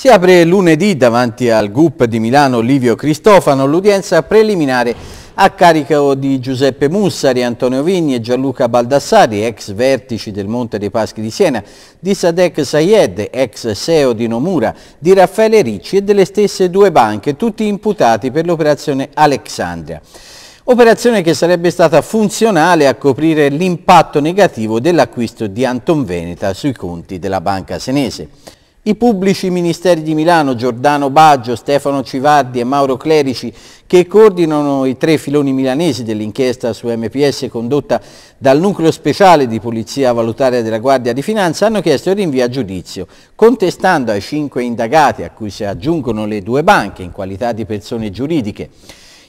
Si apre lunedì davanti al GUP di Milano Livio Cristofano l'udienza preliminare a carico di Giuseppe Mussari, Antonio Vigni e Gianluca Baldassari, ex vertici del Monte dei Paschi di Siena, di Sadek Sayed, ex SEO di Nomura, di Raffaele Ricci e delle stesse due banche, tutti imputati per l'operazione Alexandria. Operazione che sarebbe stata funzionale a coprire l'impatto negativo dell'acquisto di Anton Veneta sui conti della banca senese. I pubblici ministeri di Milano, Giordano Baggio, Stefano Civardi e Mauro Clerici, che coordinano i tre filoni milanesi dell'inchiesta su MPS condotta dal nucleo speciale di polizia valutaria della Guardia di Finanza, hanno chiesto il rinvio a giudizio, contestando ai cinque indagati, a cui si aggiungono le due banche in qualità di persone giuridiche,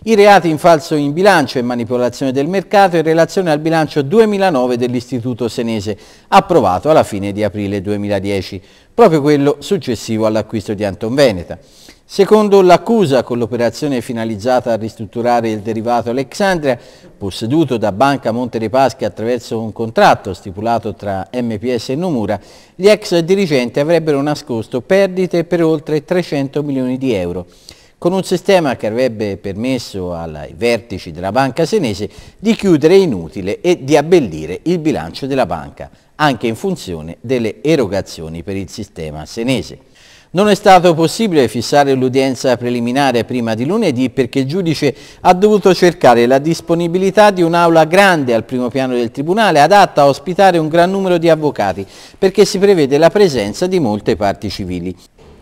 i reati in falso in bilancio e manipolazione del mercato in relazione al bilancio 2009 dell'Istituto Senese, approvato alla fine di aprile 2010, proprio quello successivo all'acquisto di Anton Veneta. Secondo l'accusa, con l'operazione finalizzata a ristrutturare il derivato Alexandria, posseduto da Banca Monte dei Paschi attraverso un contratto stipulato tra MPS e Nomura, gli ex dirigenti avrebbero nascosto perdite per oltre 300 milioni di euro con un sistema che avrebbe permesso ai vertici della banca senese di chiudere inutile e di abbellire il bilancio della banca, anche in funzione delle erogazioni per il sistema senese. Non è stato possibile fissare l'udienza preliminare prima di lunedì perché il giudice ha dovuto cercare la disponibilità di un'aula grande al primo piano del Tribunale adatta a ospitare un gran numero di avvocati perché si prevede la presenza di molte parti civili.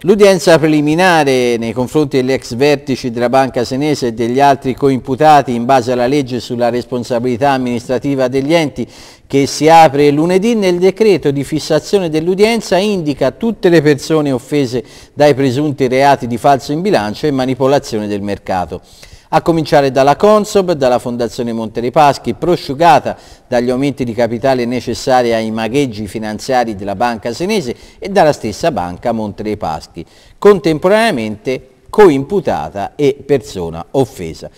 L'udienza preliminare nei confronti degli ex vertici della Banca Senese e degli altri coimputati in base alla legge sulla responsabilità amministrativa degli enti che si apre lunedì nel decreto di fissazione dell'udienza indica tutte le persone offese dai presunti reati di falso in bilancio e manipolazione del mercato a cominciare dalla Consob, dalla Fondazione Monte dei Paschi, prosciugata dagli aumenti di capitale necessari ai magheggi finanziari della banca senese e dalla stessa banca Monte dei Paschi, contemporaneamente coimputata e persona offesa.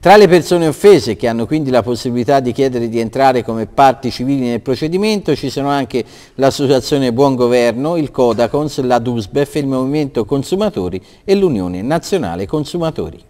Tra le persone offese, che hanno quindi la possibilità di chiedere di entrare come parti civili nel procedimento, ci sono anche l'Associazione Buon Governo, il Codacons, la DUSBEF, il Movimento Consumatori e l'Unione Nazionale Consumatori.